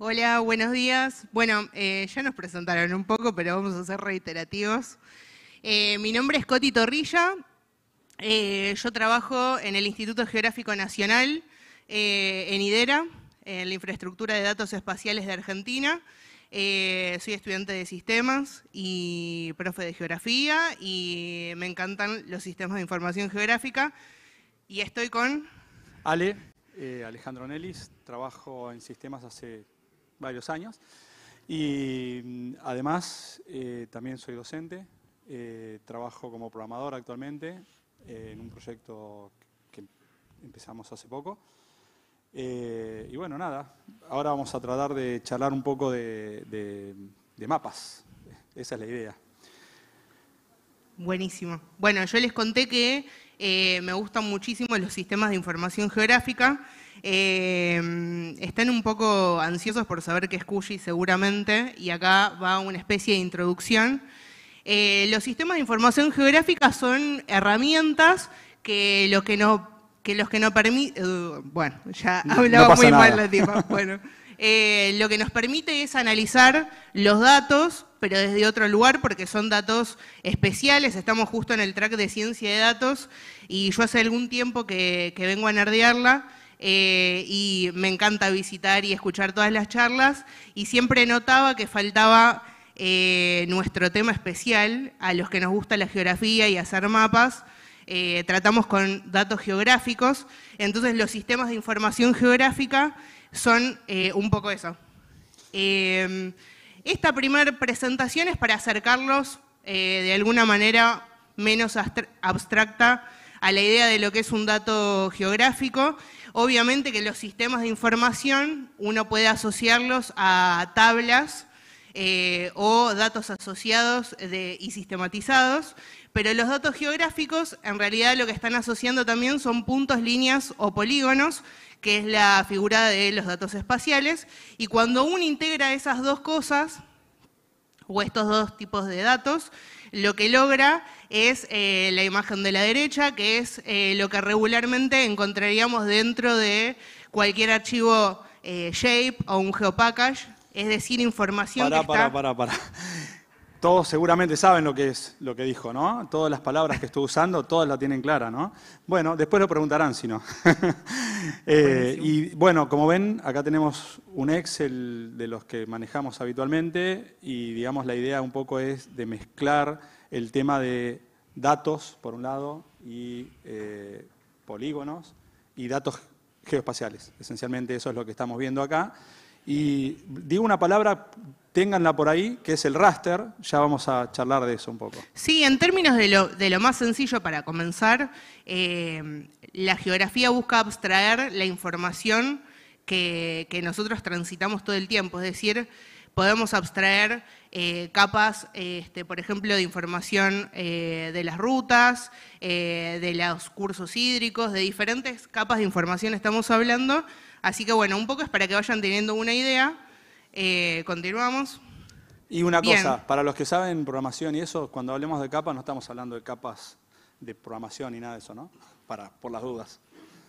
Hola, buenos días. Bueno, eh, ya nos presentaron un poco, pero vamos a ser reiterativos. Eh, mi nombre es Coti Torrilla. Eh, yo trabajo en el Instituto Geográfico Nacional, en IDERA, en la infraestructura de datos espaciales de Argentina. soy estudiante de sistemas y profe de geografía y me encantan los sistemas de información geográfica. Y estoy con... Ale, Alejandro Nelis, trabajo en sistemas hace varios años. Y mm, además eh, también soy docente, eh, trabajo como programador actualmente eh, en un proyecto que empezamos hace poco. y bueno, nada, ahora vamos a tratar de charlar un poco de, de mapas, esa es la idea. Buenísimo. Bueno, yo les conté que me gustan muchísimo los sistemas de información geográfica están un poco ansiosos por saber qué es QGIS seguramente, y acá va una especie de introducción. Eh, los sistemas de información geográfica son herramientas que lo que no los que no permite, eh, bueno, ya hablaba muy mal la tipa, bueno, eh, lo que nos permite es analizar los datos, pero desde otro lugar, porque son datos especiales, estamos justo en el track de ciencia de datos, y yo hace algún tiempo que, que vengo a nerdearla, eh, y me encanta visitar y escuchar todas las charlas y siempre notaba que faltaba eh, nuestro tema especial, a los que nos gusta la geografía y hacer mapas, eh, tratamos con datos geográficos, entonces los sistemas de información geográfica son un poco eso. Em, esta primera presentación es para acercarlos de alguna manera menos abstracta a la idea de lo que es un dato geográfico Obviamente que los sistemas de información uno puede asociarlos a tablas eh, o datos asociados y sistematizados, pero los datos geográficos en realidad lo que están asociando también son puntos, líneas o polígonos, que es la figura de los datos espaciales, y cuando uno integra esas dos cosas, o estos dos tipos de datos, lo que logra es eh, la imagen de la derecha, que es eh, lo que regularmente encontraríamos dentro de cualquier archivo eh, shape o un geopackage, es decir, información todos seguramente saben lo que es lo que dijo, ¿no? Todas las palabras que estoy usando, todas la tienen clara, ¿no? Bueno, después lo preguntarán si no. Eh, y bueno, como ven, acá tenemos un Excel de los que manejamos habitualmente y digamos la idea un poco es de mezclar el tema de datos, por un lado, y eh, polígonos, y datos geoespaciales. Esencialmente eso es lo que estamos viendo acá. Y digo una palabra, ténganla por ahí, que es el raster, ya vamos a charlar de eso un poco. Sí, en términos de lo, de lo más sencillo para comenzar, eh, la geografía busca abstraer la información que, que nosotros transitamos todo el tiempo, es decir, podemos abstraer eh, capas, este, por ejemplo, de información eh, de las rutas, de los cursos hídricos, de diferentes capas de información estamos hablando, Así que bueno, un poco es para que vayan teniendo una idea. Eh, continuamos. Y una cosa, para los que saben programación y eso, cuando hablemos de capas no estamos hablando de capas de programación y nada de eso, ¿no? Para, por las dudas.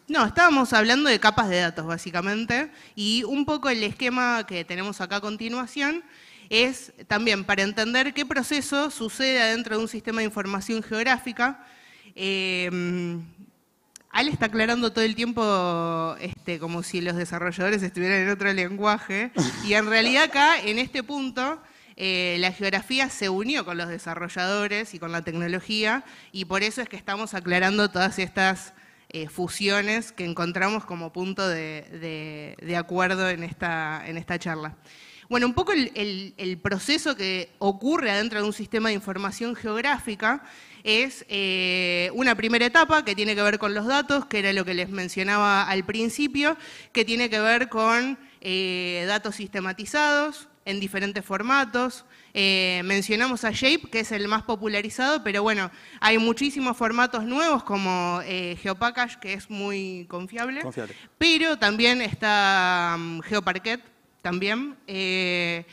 No, estábamos hablando de capas de datos, básicamente, y un poco el esquema que tenemos acá a continuación es también para entender qué proceso sucede dentro de un sistema de información geográfica. Eh, Ale está aclarando todo el tiempo este, como si los desarrolladores estuvieran en otro lenguaje. Y en realidad acá, en este punto, eh, la geografía se unió con los desarrolladores y con la tecnología. Y por eso es que estamos aclarando todas estas eh, fusiones que encontramos como punto de, acuerdo en esta, en esta charla. Bueno, un poco el, proceso que ocurre adentro de un sistema de información geográfica es eh, una primera etapa que tiene que ver con los datos, que era lo que les mencionaba al principio, que tiene que ver con eh, datos sistematizados en diferentes formatos. Eh, mencionamos a Shape, que es el más popularizado, pero bueno, hay muchísimos formatos nuevos como Geopackage, que es muy confiable, pero también está mm, Geoparquet, también. Eh,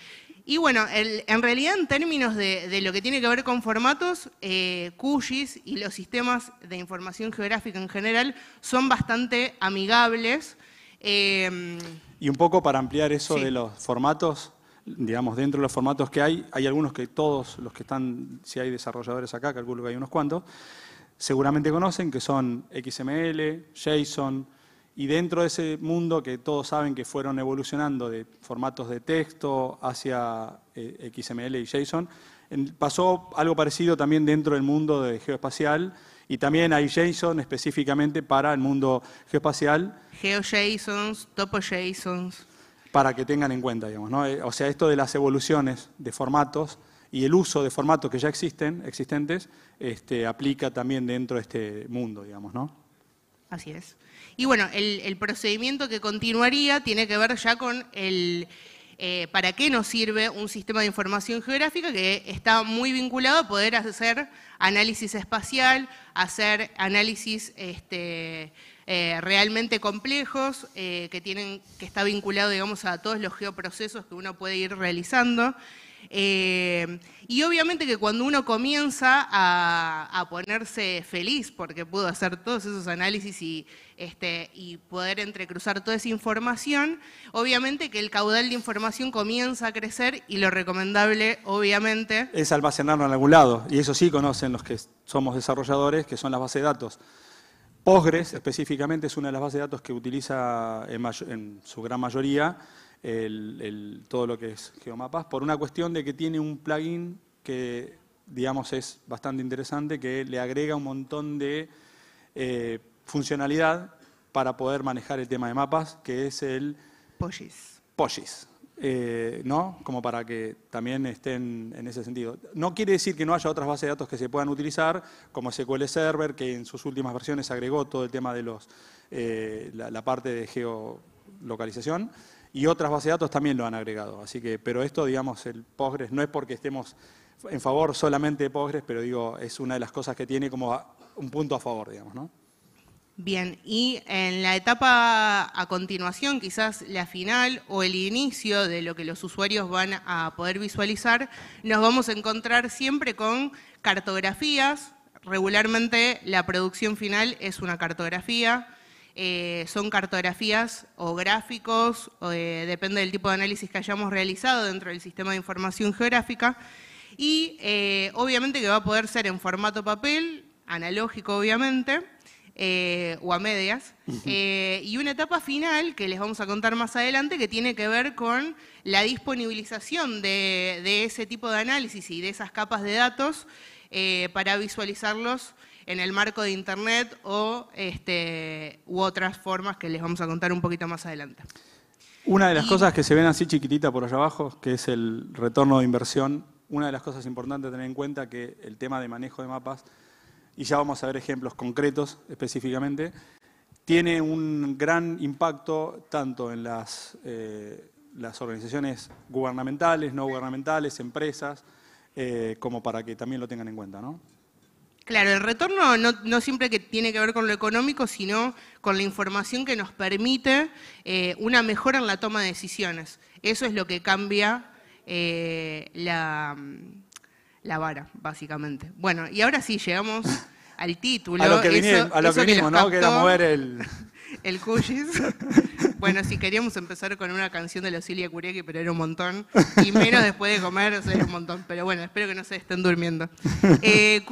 y bueno, en realidad en términos de, lo que tiene que ver con formatos, eh, QGIS y los sistemas de información geográfica en general son bastante amigables. Eh, y un poco para ampliar eso de los formatos, digamos, dentro de los formatos que hay, hay algunos que todos los que están, si hay desarrolladores acá, calculo que hay unos cuantos, seguramente conocen, que son XML, JSON, y dentro de ese mundo que todos saben que fueron evolucionando de formatos de texto hacia eh, XML y JSON, pasó algo parecido también dentro del mundo de geoespacial y también hay JSON específicamente para el mundo geoespacial. GeoJSONs, TopoJSONs. Para que tengan en cuenta, digamos, ¿no? Eh, o sea, esto de las evoluciones de formatos y el uso de formatos que ya existen, existentes, este, aplica también dentro de este mundo, digamos, ¿no? Así es. Y bueno, el, procedimiento que continuaría tiene que ver ya con el, eh, para qué nos sirve un sistema de información geográfica que está muy vinculado a poder hacer análisis espacial, hacer análisis este, eh, realmente complejos, eh, que, tienen, que está vinculado digamos, a todos los geoprocesos que uno puede ir realizando. Eh, y obviamente que cuando uno comienza a, ponerse feliz porque pudo hacer todos esos análisis este, y, poder entrecruzar toda esa información, obviamente que el caudal de información comienza a crecer y lo recomendable, obviamente... Es almacenarlo en algún lado. Y eso sí conocen los que somos desarrolladores, que son las bases de datos. Postgres específicamente es una de las bases de datos que utiliza en su gran mayoría todo lo que es Geomapas, por una cuestión de que tiene un plugin que, digamos, es bastante interesante, que le agrega un montón de eh, funcionalidad para poder manejar el tema de mapas, que es el... POGIS. Eh, ¿no? Como para que también estén en ese sentido. No quiere decir que no haya otras bases de datos que se puedan utilizar, como SQL Server, que en sus últimas versiones agregó todo el tema de los, eh, la parte de geolocalización, y otras bases de datos también lo han agregado. Así que, pero esto, digamos, el Postgres no es porque estemos en favor solamente de Postgres, pero digo, es una de las cosas que tiene como un punto a favor, digamos, ¿no? Bien, y en la etapa a continuación, quizás la final o el inicio de lo que los usuarios van a poder visualizar, nos vamos a encontrar siempre con cartografías. Regularmente la producción final es una cartografía, eh, son cartografías o gráficos, eh, depende del tipo de análisis que hayamos realizado dentro del sistema de información geográfica, y eh, obviamente que va a poder ser en formato papel, analógico obviamente, o a medias, y una etapa final que les vamos a contar más adelante que tiene que ver con la disponibilización de ese tipo de análisis y de esas capas de datos para visualizarlos en el marco de Internet o, este, u otras formas que les vamos a contar un poquito más adelante. Una de las cosas que se ven así chiquitita por allá abajo, que es el retorno de inversión, una de las cosas importantes a tener en cuenta que el tema de manejo de mapas, y ya vamos a ver ejemplos concretos específicamente, tiene un gran impacto tanto en las, eh, organizaciones gubernamentales, no gubernamentales, empresas, eh, como para que también lo tengan en cuenta. ¿no? Claro, el retorno no, siempre que tiene que ver con lo económico, sino con la información que nos permite eh, una mejora en la toma de decisiones. Eso es lo que cambia eh, la, vara, básicamente. Bueno, y ahora sí, llegamos al título. A lo que, a lo que ¿no? Que era mover el... el QGIS, Bueno, si queríamos empezar con una canción de la Osilia que pero era un montón. Y menos después de comer, o sea, era un montón. Pero bueno, espero que no se estén durmiendo. Eh,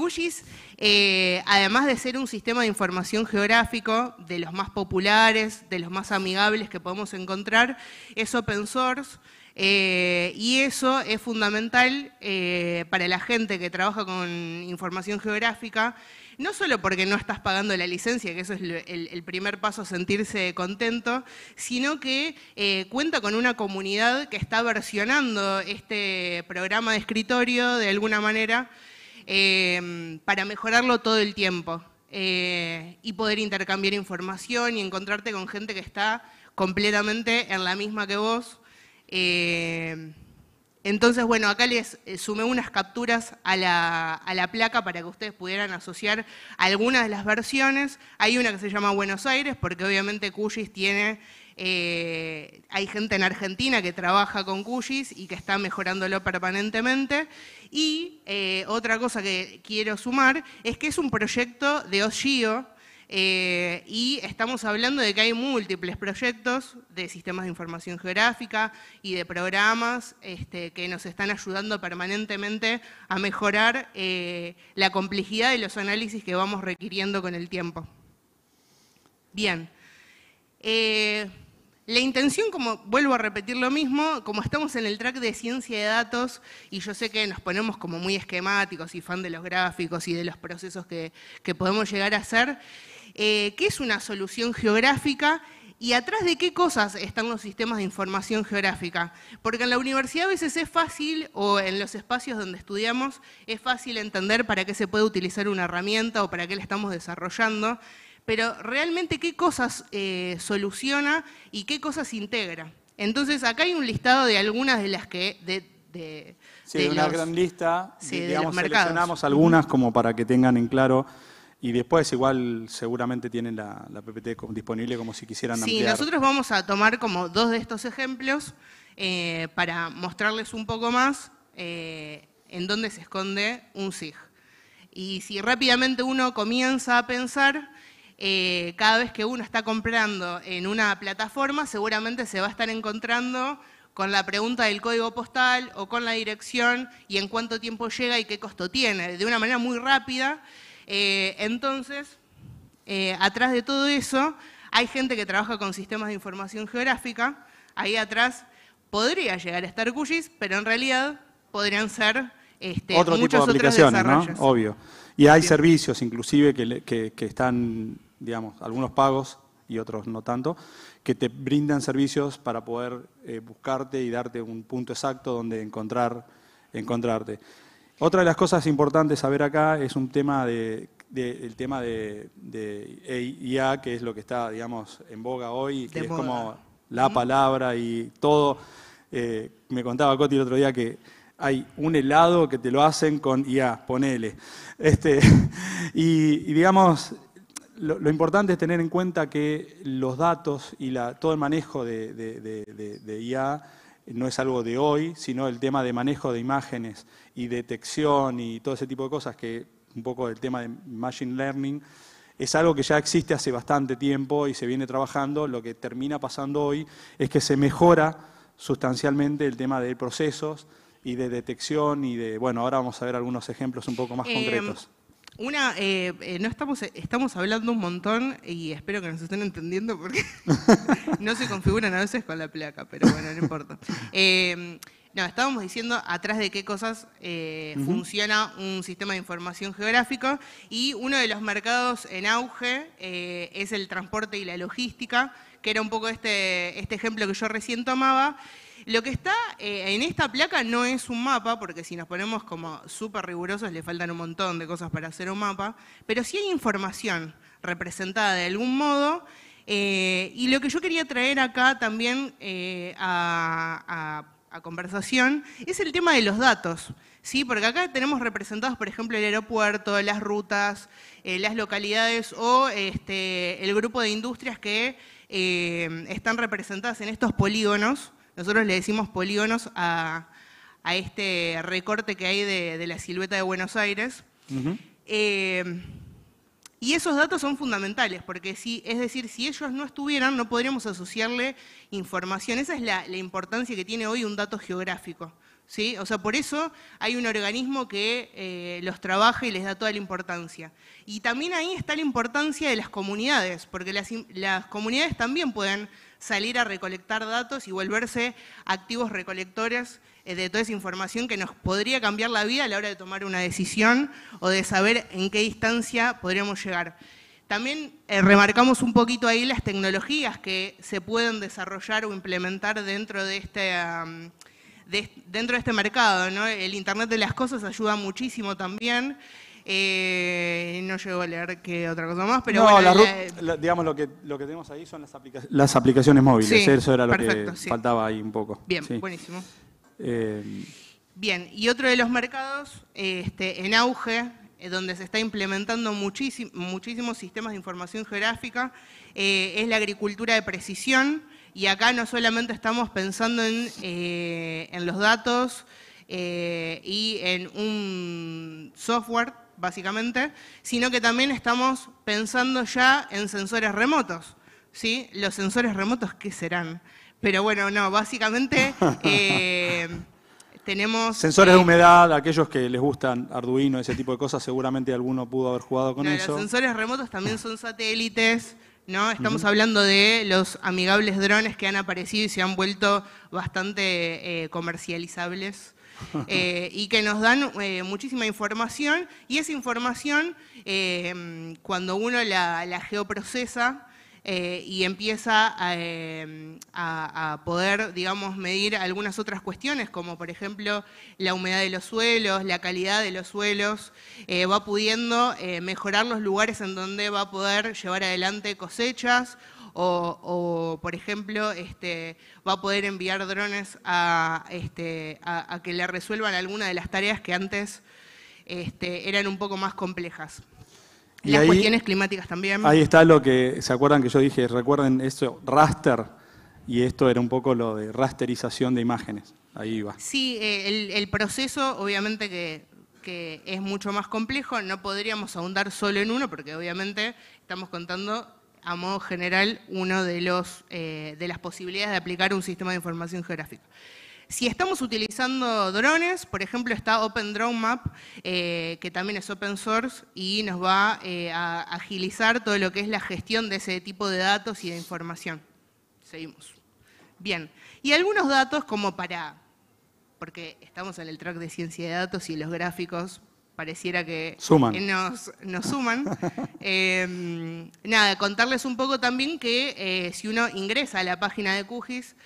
eh, además de ser un sistema de información geográfico, de los más populares, de los más amigables que podemos encontrar, es open source. Eh, y eso es fundamental eh, para la gente que trabaja con información geográfica no solo porque no estás pagando la licencia, que eso es el, primer paso a sentirse contento, sino que eh, cuenta con una comunidad que está versionando este programa de escritorio de alguna manera em, para mejorarlo todo el tiempo eh, y poder intercambiar información y encontrarte con gente que está completamente en la misma que vos. Em, entonces, bueno, acá les eh, sumé unas capturas a la, a la, placa para que ustedes pudieran asociar algunas de las versiones. Hay una que se llama Buenos Aires, porque obviamente Cuyis tiene, eh, hay gente en Argentina que trabaja con Cuyis y que está mejorándolo permanentemente. Y eh, otra cosa que quiero sumar es que es un proyecto de OGIO. Eh, y estamos hablando de que hay múltiples proyectos de sistemas de información geográfica y de programas este, que nos están ayudando permanentemente a mejorar eh, la complejidad de los análisis que vamos requiriendo con el tiempo. Bien. Eh, la intención, como vuelvo a repetir lo mismo, como estamos en el track de ciencia de datos, y yo sé que nos ponemos como muy esquemáticos y fan de los gráficos y de los procesos que, que podemos llegar a hacer, eh, qué es una solución geográfica y atrás de qué cosas están los sistemas de información geográfica. Porque en la universidad a veces es fácil, o en los espacios donde estudiamos, es fácil entender para qué se puede utilizar una herramienta o para qué la estamos desarrollando, pero realmente qué cosas eh, soluciona y qué cosas integra. Entonces, acá hay un listado de algunas de las que... De, sí, de una gran lista, digamos, seleccionamos algunas como para que tengan en claro y después igual seguramente tienen la, PPT disponible como si quisieran ampliar. Sí, nosotros vamos a tomar como dos de estos ejemplos eh, para mostrarles un poco más eh, en dónde se esconde un SIG. Y si rápidamente uno comienza a pensar, eh, cada vez que uno está comprando en una plataforma, seguramente se va a estar encontrando con la pregunta del código postal o con la dirección y en cuánto tiempo llega y qué costo tiene, de una manera muy rápida. Eh, entonces, eh, atrás de todo eso, hay gente que trabaja con sistemas de información geográfica. Ahí atrás podría llegar a estar QGIS, pero en realidad podrían ser este, Otro tipo de aplicaciones, ¿no? Obvio. Y hay servicios, inclusive, que, están, digamos, algunos pagos y otros no tanto, que te brindan servicios para poder eh, buscarte y darte un punto exacto donde encontrar, encontrarte. Otra de las cosas importantes a ver acá es un tema de, el tema de, IA, que es lo que está, digamos, en boga hoy, que es como la palabra y todo. Eh, me contaba Coti el otro día que hay un helado que te lo hacen con IA, ponele. Este, y, digamos, lo, importante es tener en cuenta que los datos y todo el manejo de, de, de IA no es algo de hoy, sino el tema de manejo de imágenes y detección y todo ese tipo de cosas, que un poco el tema de Machine Learning, es algo que ya existe hace bastante tiempo y se viene trabajando. Lo que termina pasando hoy es que se mejora sustancialmente el tema de procesos y de detección y de, bueno, ahora vamos a ver algunos ejemplos un poco más eh, concretos. Una, eh, eh, no estamos, eh, estamos hablando un montón y espero que nos estén entendiendo porque no se configuran a veces con la placa, pero bueno, no importa. no, estábamos diciendo atrás de qué cosas funciona un sistema de información geográfica y uno de los mercados en auge es el transporte y la logística, que era un poco este, este ejemplo que yo recién tomaba, lo que está eh, en esta placa no es un mapa, porque si nos ponemos como súper rigurosos le faltan un montón de cosas para hacer un mapa, pero sí hay información representada de algún modo. Eh, y lo que yo quería traer acá también eh, a, conversación es el tema de los datos. ¿sí? Porque acá tenemos representados, por ejemplo, el aeropuerto, las rutas, las localidades o este, el grupo de industrias que están representadas en estos polígonos. Nosotros le decimos polígonos a, este recorte que hay de, la silueta de Buenos Aires. Eh, y esos datos son fundamentales, porque si, es decir, si ellos no estuvieran, no podríamos asociarle información. Esa es la, importancia que tiene hoy un dato geográfico. ¿sí? O sea, por eso hay un organismo que eh, los trabaja y les da toda la importancia. Y también ahí está la importancia de las comunidades, porque las comunidades también pueden salir a recolectar datos y volverse activos recolectores eh, de toda esa información que nos podría cambiar la vida a la hora de tomar una decisión o de saber en qué distancia podríamos llegar. También eh, remarcamos un poquito ahí las tecnologías que se pueden desarrollar o implementar dentro de este, dentro de este mercado. El Internet de las Cosas ayuda muchísimo también. Eh, no llego a leer que otra cosa más, pero digamos, lo que, lo que tenemos ahí son las, aplicaciones móviles. Eso era lo que faltaba ahí un poco. Bien, buenísimo. Eh, Bien, y otro de los mercados este, en auge, eh, donde se está implementando muchísimos sistemas de información geográfica, es la agricultura de precisión. Y acá no solamente estamos pensando en, los datos y en un software básicamente, sino que también estamos pensando ya en sensores remotos. ¿sí? Los sensores remotos, ¿qué serán? Pero bueno, no, básicamente eh, tenemos... Sensores de eh, humedad, aquellos que les gustan Arduino, ese tipo de cosas, seguramente alguno pudo haber jugado con eso. Los sensores remotos también son satélites, ¿no? Estamos hablando de los amigables drones que han aparecido y se han vuelto bastante eh, comercializables. Eh, y que nos dan eh, muchísima información y esa información, eh, cuando uno la, geoprocesa y empieza a, a, poder, digamos, medir algunas otras cuestiones, como por ejemplo la humedad de los suelos, la calidad de los suelos, va pudiendo mejorar los lugares en donde va a poder llevar adelante cosechas o, por ejemplo, este, va a poder enviar drones a, este, a, que le resuelvan alguna de las tareas que antes este, eran un poco más complejas. Y las cuestiones climáticas también. Ahí está lo que, ¿se acuerdan que yo dije? Recuerden eso, raster, y esto era un poco lo de rasterización de imágenes. Ahí va. Sí, eh, el, proceso obviamente que que es mucho más complejo, no podríamos ahondar solo en uno, porque obviamente estamos contando a modo general, una de, eh, de las posibilidades de aplicar un sistema de información geográfica. Si estamos utilizando drones, por ejemplo, está Open Drone Map, eh, que también es open source y nos va eh, a agilizar todo lo que es la gestión de ese tipo de datos y de información. Seguimos. Bien, y algunos datos como para, porque estamos en el track de ciencia de datos y los gráficos pareciera que eh, Nos, nos, suman. Eh, nada, contarles un poco también que eh, si uno ingresa a la página de QGIS,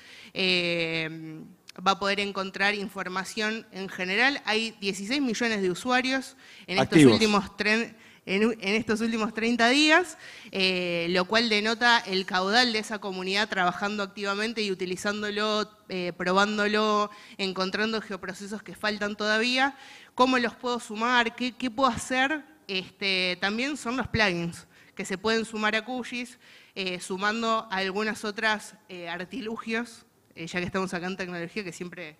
va a poder encontrar información en general. Hay 16 millones de usuarios en estos últimos tres en, estos últimos 30 días, eh, lo cual denota el caudal de esa comunidad trabajando activamente y utilizándolo, eh, probándolo, encontrando geoprocesos que faltan todavía, cómo los puedo sumar, qué, puedo hacer. Este, también son los plugins que se pueden sumar a QGIS, eh, sumando a algunas otras artilugios ya que estamos acá en tecnología, que siempre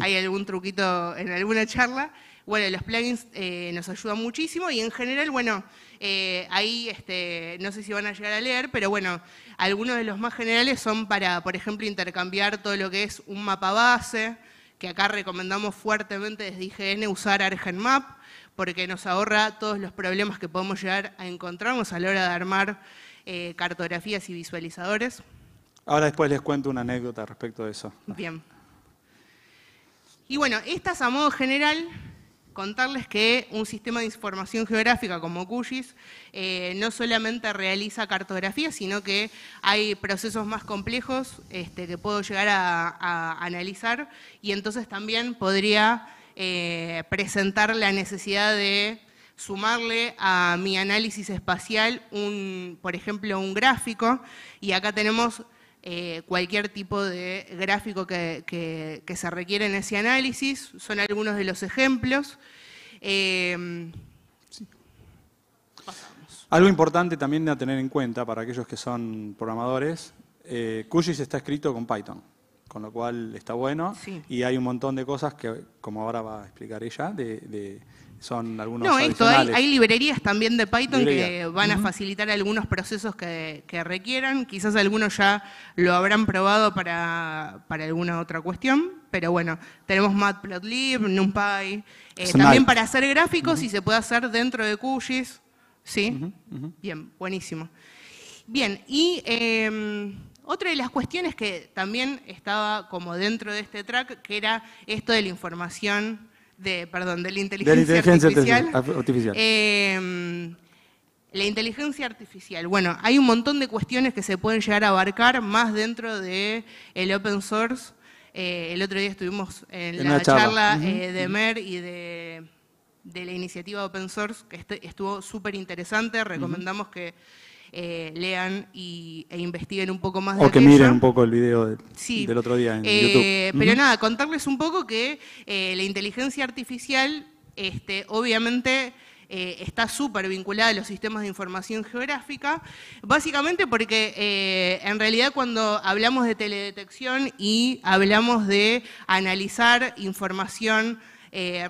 hay algún truquito en alguna charla, bueno, los plugins eh, nos ayudan muchísimo y en general, bueno, eh, ahí este, no sé si van a llegar a leer, pero bueno, algunos de los más generales son para, por ejemplo, intercambiar todo lo que es un mapa base, que acá recomendamos fuertemente desde IGN usar ArgenMap, porque nos ahorra todos los problemas que podemos llegar a encontrarnos a la hora de armar eh, cartografías y visualizadores. Ahora después les cuento una anécdota respecto de eso. Bien. Y bueno, estas a modo general contarles que un sistema de información geográfica como QGIS eh, no solamente realiza cartografía, sino que hay procesos más complejos este, que puedo llegar a, analizar y entonces también podría eh, presentar la necesidad de sumarle a mi análisis espacial, un, por ejemplo, un gráfico y acá tenemos eh, cualquier tipo de gráfico que, se requiere en ese análisis. Son algunos de los ejemplos. Em, Algo importante también a tener en cuenta para aquellos que son programadores, eh, QGIS está escrito con Python, con lo cual está bueno. Y hay un montón de cosas que, como ahora va a explicar ella, de son algunos No, esto, hay, librerías también de Python que van a facilitar algunos procesos que, requieran. Quizás algunos ya lo habrán probado para, alguna otra cuestión, pero bueno, tenemos Matplotlib, NumPy, eh, también para hacer gráficos y se puede hacer dentro de QGIS. ¿Sí? Bien, buenísimo. Bien, y... Em, otra de las cuestiones que también estaba como dentro de este track, que era esto de la información de, perdón, de la inteligencia, artificial. Em, la inteligencia artificial. Bueno, hay un montón de cuestiones que se pueden llegar a abarcar más dentro del el open source. Eh, el otro día estuvimos en, la charla, eh, de MER y de, la iniciativa open source, que estuvo súper interesante. Recomendamos que eh, lean y, e investiguen un poco más. O que miren un poco el video del otro día en eh, YouTube. Pero nada, contarles un poco que eh, la inteligencia artificial, este, obviamente... está súper vinculada a los sistemas de información geográfica, básicamente porque en realidad cuando hablamos de teledetección y hablamos de analizar información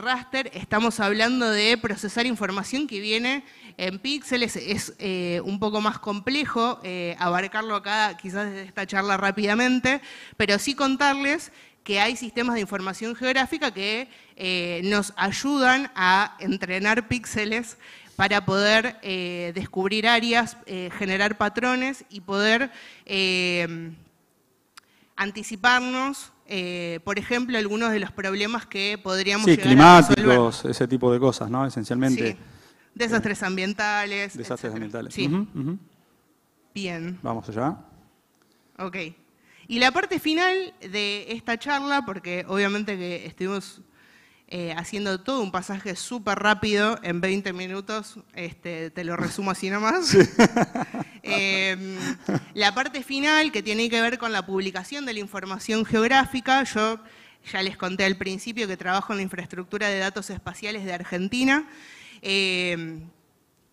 raster, estamos hablando de procesar información que viene en píxeles es eh, un poco más complejo eh, abarcarlo acá quizás desde esta charla rápidamente, pero sí contarles que hay sistemas de información geográfica que eh, nos ayudan a entrenar píxeles para poder descubrir áreas, generar patrones y poder anticiparnos por ejemplo, algunos de los problemas que podríamos sí, climáticos, ese tipo de cosas, ¿no? Esencialmente. Desastres ambientales. Desastres ambientales. Sí. Bien. Vamos allá. Ok. Y la parte final de esta charla, porque obviamente que estuvimos eh, haciendo todo un pasaje súper rápido en 20 minutos, este, te lo resumo así nomás. Em, la parte final que tiene que ver con la publicación de la información geográfica, yo ya les conté al principio que trabajo en la infraestructura de datos espaciales de Argentina eh,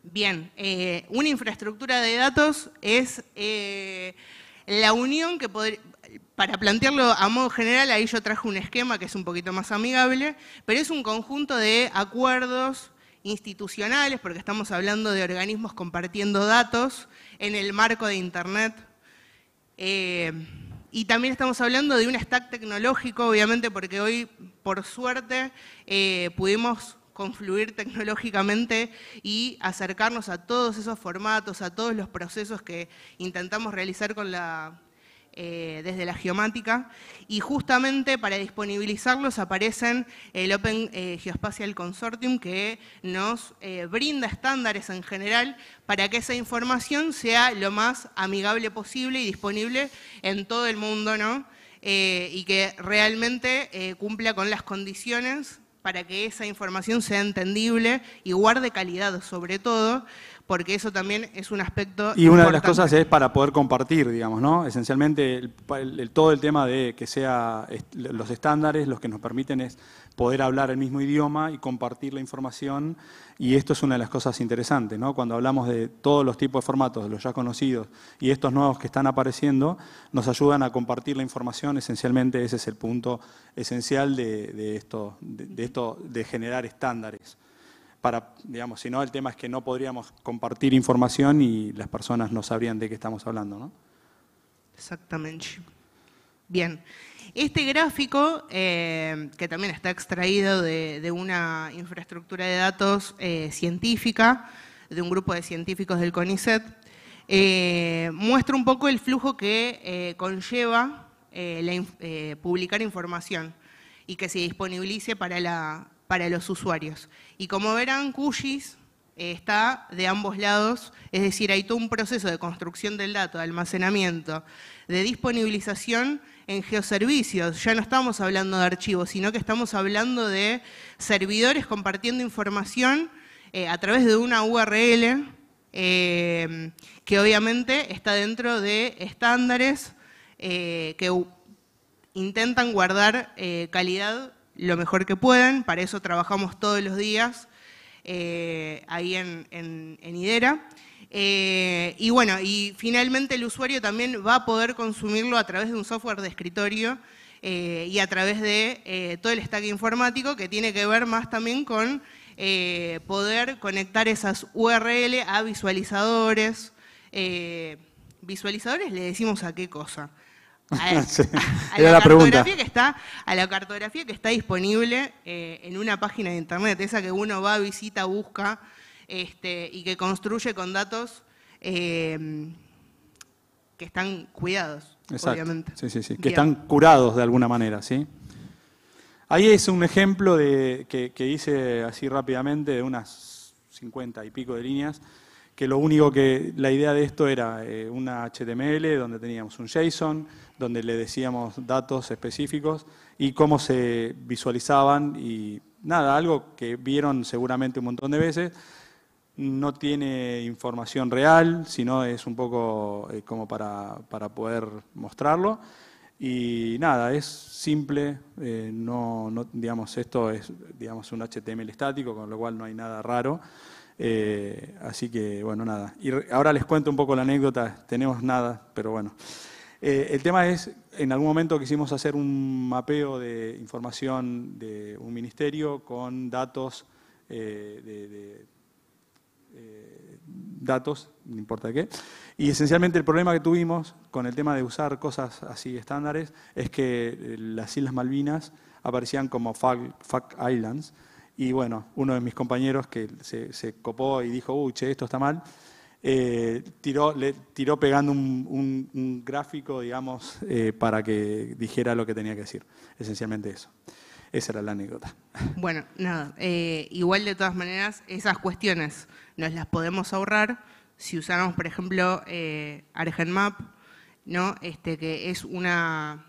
bien, eh, una infraestructura de datos es eh, la unión que podría... Para plantearlo a modo general, ahí yo traje un esquema que es un poquito más amigable, pero es un conjunto de acuerdos institucionales, porque estamos hablando de organismos compartiendo datos en el marco de Internet. y también estamos hablando de un stack tecnológico, obviamente, porque hoy, por suerte, pudimos confluir tecnológicamente y acercarnos a todos esos formatos, a todos los procesos que intentamos realizar eh, desde la geomática y justamente para disponibilizarlos aparecen el Open eh, Geospatial Consortium que nos eh, brinda estándares en general para que esa información sea lo más amigable posible y disponible en todo el mundo, ¿no? y que realmente cumpla con las condiciones para que esa información sea entendible y guarde calidad sobre todo, porque eso también es un aspecto. Y una de las cosas es para poder compartir, digamos, ¿no? Esencialmente, todo el tema de que sea los estándares, los que nos permiten es poder hablar el mismo idioma y compartir la información. Y esto es una de las cosas interesantes, ¿no? Cuando hablamos de todos los tipos de formatos, de los ya conocidos y estos nuevos que están apareciendo, nos ayudan a compartir la información. Esencialmente, ese es el punto esencial de, esto, de esto, de generar estándares digamos, si no, el tema es que no podríamos compartir información y las personas no sabrían de qué estamos hablando, ¿no? Exactamente. Bien. Este gráfico, eh, que también está extraído de, una infraestructura de datos eh, científica, de un grupo de científicos del CONICET, eh, muestra un poco el flujo que conlleva publicar información y que se disponibilice para la para los usuarios. Y como verán, QGIS eh, está de ambos lados, es decir, hay todo un proceso de construcción del dato, de almacenamiento, de disponibilización en geoservicios. Ya no estamos hablando de archivos, sino que estamos hablando de servidores compartiendo información eh, a través de una URL eh, que obviamente está dentro de estándares que intentan guardar calidad lo mejor que puedan, para eso trabajamos todos los días eh, ahí en, en, IDERA. Eh, y bueno, y finalmente el usuario también va a poder consumirlo a través de un software de escritorio eh, y a través de todo el stack informático que tiene que ver más también con poder conectar esas URL a visualizadores. visualizadores le decimos a qué cosa a, la, cartografía que está, disponible eh, en una página de internet, esa que uno va, visita, busca este, y que construye con datos eh, que están cuidados, obviamente. Que están curados de alguna manera, ¿sí? Ahí es un ejemplo de, que, hice así rápidamente de unas cincuenta y pico de líneas que lo único que la idea de esto era eh, una HTML donde teníamos un JSON, donde le decíamos datos específicos y cómo se visualizaban y nada, algo que vieron seguramente un montón de veces. No tiene información real, sino es un poco eh, como para, poder mostrarlo. Y nada, es simple, eh, no, digamos, esto es digamos, un HTML estático, con lo cual no hay nada raro. Eh, así que, bueno, nada. Y ahora les cuento un poco la anécdota, tenemos nada, pero bueno. Eh, el tema es, en algún momento quisimos hacer un mapeo de información de un ministerio con datos eh, de, datos, no importa qué. Y esencialmente el problema que tuvimos con el tema de usar cosas así estándares es que las Islas Malvinas aparecían como FAC Islands, y bueno, uno de mis compañeros que se, copó y dijo, uy, esto está mal, eh, tiró, le tiró pegando un, gráfico, digamos, eh, para que dijera lo que tenía que decir. Esencialmente eso. Esa era la anécdota. Bueno, nada, eh, igual de todas maneras, esas cuestiones nos las podemos ahorrar si usamos, por ejemplo, ArgenMap, ¿no? este, que es una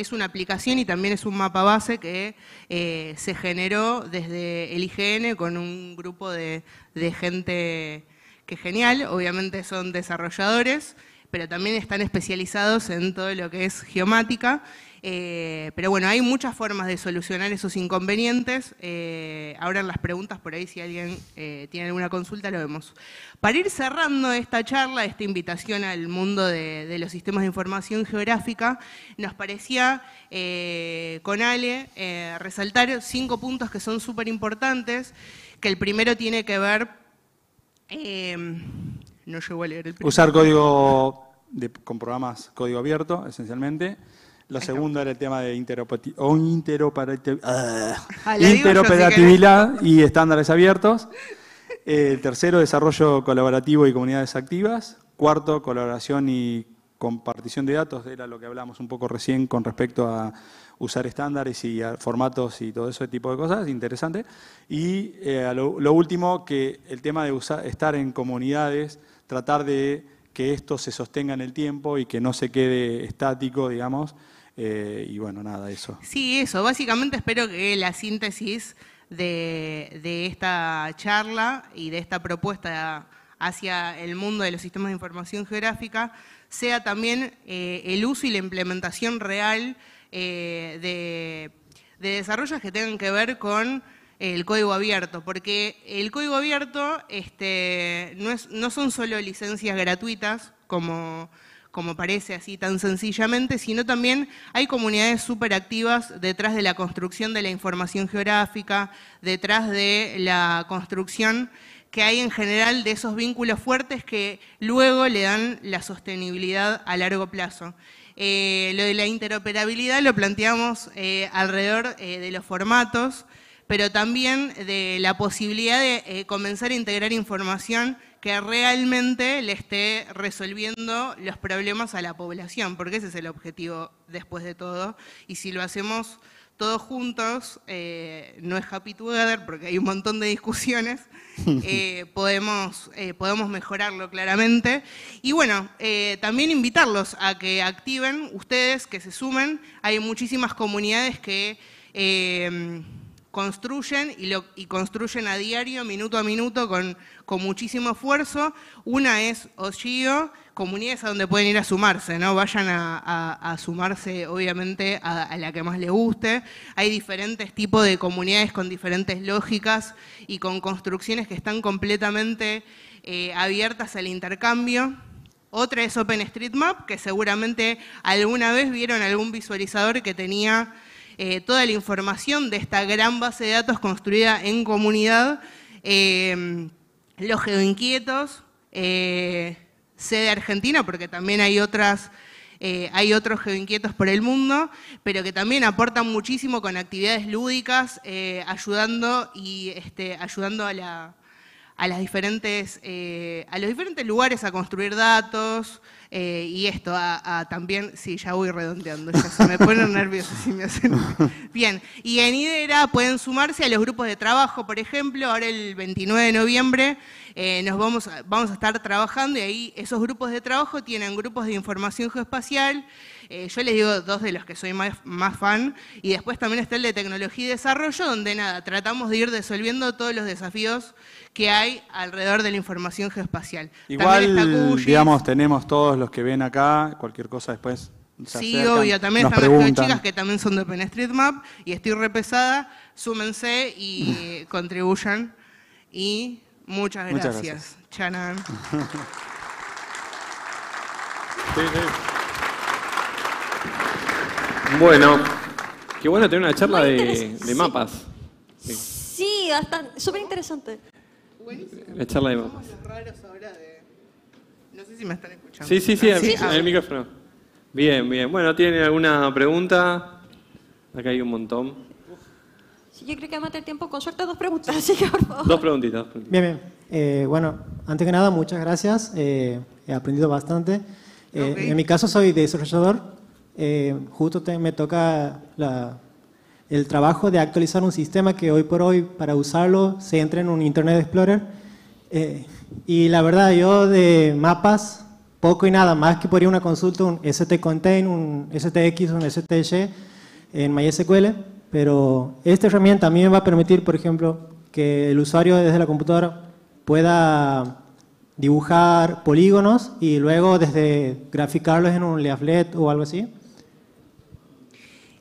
es una aplicación y también es un mapa base que eh, se generó desde el IGN con un grupo de, de gente que es genial, obviamente son desarrolladores, pero también están especializados en todo lo que es geomática eh, pero bueno, hay muchas formas de solucionar esos inconvenientes. Eh, ahora las preguntas, por ahí si alguien eh, tiene alguna consulta, lo vemos. Para ir cerrando esta charla, esta invitación al mundo de, los sistemas de información geográfica, nos parecía con Ale resaltar cinco puntos que son súper importantes, que el primero tiene que ver... Em, no llego a leer el primero. Usar código con programas código abierto, esencialmente. Lo segundo era el tema de ah, ah, interoperatividad y estándares abiertos. El eh, tercero, desarrollo colaborativo y comunidades activas. Cuarto, colaboración y compartición de datos, era lo que hablamos un poco recién con respecto a usar estándares y formatos y todo ese tipo de cosas, interesante. Y eh, lo, último, que el tema de estar en comunidades, tratar de que esto se sostenga en el tiempo y que no se quede estático, digamos, eh, y bueno, nada, eso. Sí, eso. Básicamente espero que la síntesis de, esta charla y de esta propuesta hacia el mundo de los sistemas de información geográfica sea también eh, el uso y la implementación real eh, de, desarrollos que tengan que ver con el código abierto, porque el código abierto este, no, no son solo licencias gratuitas como como parece así tan sencillamente, sino también hay comunidades superactivas detrás de la construcción de la información geográfica, detrás de la construcción que hay en general de esos vínculos fuertes que luego le dan la sostenibilidad a largo plazo. Eh, lo de la interoperabilidad lo planteamos eh, alrededor eh, de los formatos pero también de la posibilidad de eh, comenzar a integrar información que realmente le esté resolviendo los problemas a la población, porque ese es el objetivo después de todo. Y si lo hacemos todos juntos, eh, no es happy together, porque hay un montón de discusiones, eh, podemos, podemos mejorarlo claramente. Y bueno, también invitarlos a que activen ustedes, que se sumen. Hay muchísimas comunidades que construyen y, lo, construyen a diario, minuto a minuto, con, muchísimo esfuerzo. Una es Oshio, comunidades a donde pueden ir a sumarse, ¿no? Vayan a, sumarse, obviamente, a, la que más les guste. Hay diferentes tipos de comunidades con diferentes lógicas y con construcciones que están completamente eh, abiertas al intercambio. Otra es OpenStreetMap, que seguramente alguna vez vieron algún visualizador que tenía eh, toda la información de esta gran base de datos construida en comunidad, eh, los geoinquietos, eh, sede argentina, porque también hay otras... hay otros geoinquietos por el mundo, pero que también aportan muchísimo con actividades lúdicas, ayudando, y, este, ayudando a la, a, las diferentes, eh, a los diferentes lugares a construir datos eh, y esto, también, sí, ya voy redondeando, ya se me ponen nerviosos si me hacen... Bien, y en IDERA pueden sumarse a los grupos de trabajo, por ejemplo, ahora el 29 de noviembre eh, nos vamos, vamos a estar trabajando y ahí esos grupos de trabajo tienen grupos de información geoespacial, eh, yo les digo dos de los que soy más, fan. Y después también está el de tecnología y desarrollo, donde nada, tratamos de ir resolviendo todos los desafíos que hay alrededor de la información geoespacial. Igual, digamos, tenemos todos los que ven acá, cualquier cosa después sí, obvio, también están las chicas que también son de OpenStreetMap y estoy repesada, súmense y contribuyan. Y muchas gracias. Muchas gracias. Chanan. Bueno, qué bueno tener una charla de, mapas. Sí, bastante, súper interesante. La charla de mapas. No sé si me están escuchando. Sí, sí, sí, ah, el ah. micrófono. Bien, bien. Bueno, ¿tienen alguna pregunta? Acá hay un montón. Sí, Yo creo que va a el tiempo, con suerte, dos preguntas, así que por favor. Dos preguntitas. Bien, bien. Eh, bueno, antes que nada, muchas gracias. Eh, he aprendido bastante. Eh, en mi caso soy desarrollador eh, justo me toca el trabajo de actualizar un sistema que hoy por hoy, para usarlo, se entra en un Internet Explorer. Eh, y la verdad, yo de mapas, poco y nada, más que por ir una consulta, un stcontain, un stx, un stg en MySQL, pero esta herramienta a mí me va a permitir, por ejemplo, que el usuario desde la computadora pueda dibujar polígonos y luego desde graficarlos en un leaflet o algo así.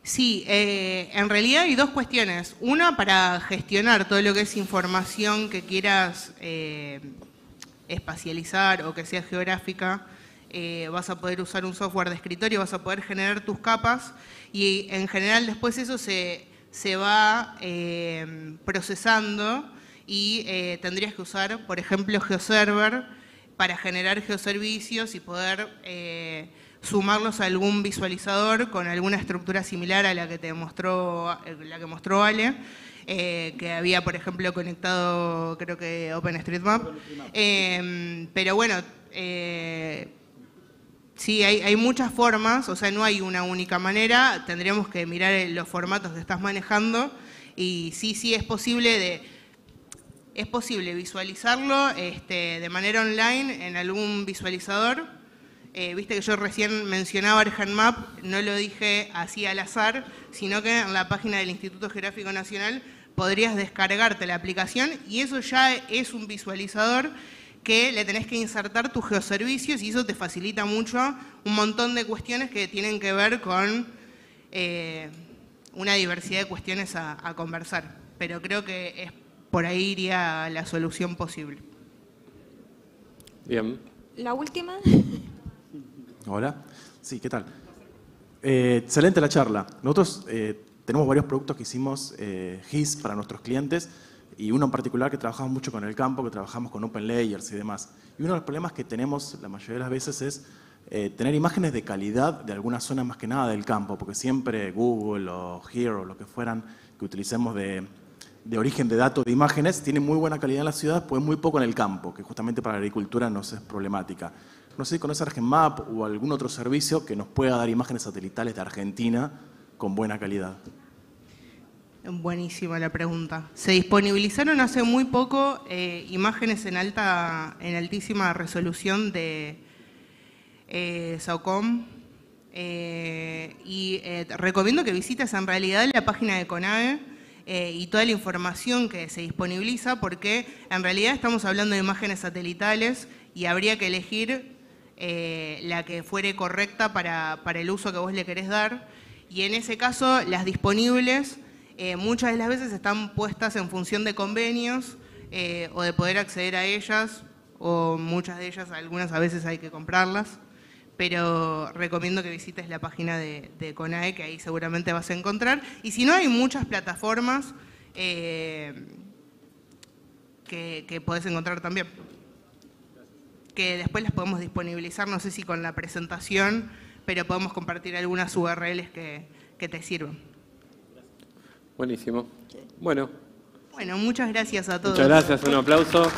Sí, eh, en realidad hay dos cuestiones. Una para gestionar todo lo que es información que quieras eh, espacializar o que sea geográfica. Eh, vas a poder usar un software de escritorio, vas a poder generar tus capas y en general después eso se, se va procesando y tendrías que usar, por ejemplo, GeoServer para generar geoservicios y poder sumarlos a algún visualizador con alguna estructura similar a la que te mostró, eh, la que mostró Ale, eh, que había, por ejemplo, conectado, creo que OpenStreetMap. Em, pero bueno, eh, sí, hay, muchas formas, o sea, no hay una única manera, tendríamos que mirar los formatos que estás manejando y sí, sí es posible de... Es posible visualizarlo este, de manera online en algún visualizador, eh, viste que yo recién mencionaba Arjan Map, no lo dije así al azar, sino que en la página del Instituto Geográfico Nacional podrías descargarte la aplicación y eso ya es un visualizador que le tenés que insertar tus geoservicios y eso te facilita mucho un montón de cuestiones que tienen que ver con eh, una diversidad de cuestiones a, a conversar. Pero creo que es, por ahí iría la solución posible. Bien. La última. Hola. Sí, ¿qué tal? Eh, excelente la charla. Nosotros eh, tenemos varios productos que hicimos eh, GIS para nuestros clientes y uno en particular que trabajamos mucho con el campo, que trabajamos con Open Layers y demás. Y uno de los problemas que tenemos la mayoría de las veces es eh, tener imágenes de calidad de algunas zonas más que nada del campo, porque siempre Google o Hero, lo que fueran que utilicemos de, origen de datos de imágenes, tiene muy buena calidad en las ciudades, pues muy poco en el campo, que justamente para la agricultura no es problemática. No sé si conoce Argenmap o algún otro servicio que nos pueda dar imágenes satelitales de Argentina con buena calidad. Buenísima la pregunta. Se disponibilizaron hace muy poco eh, imágenes en, alta, en altísima resolución de eh, eh y eh, recomiendo que visites en realidad la página de CONAE y toda la información que se disponibiliza porque en realidad estamos hablando de imágenes satelitales y habría que elegir eh, la que fuere correcta para, el uso que vos le querés dar. Y en ese caso, las disponibles eh, muchas de las veces están puestas en función de convenios eh, o de poder acceder a ellas, o muchas de ellas, algunas a veces hay que comprarlas, pero recomiendo que visites la página de, CONAE, que ahí seguramente vas a encontrar. Y si no, hay muchas plataformas que, que podés encontrar también que después las podemos disponibilizar, no sé si con la presentación, pero podemos compartir algunas URLs que, te sirvan. Buenísimo. Bueno. Bueno, muchas gracias a todos. Muchas gracias, un aplauso.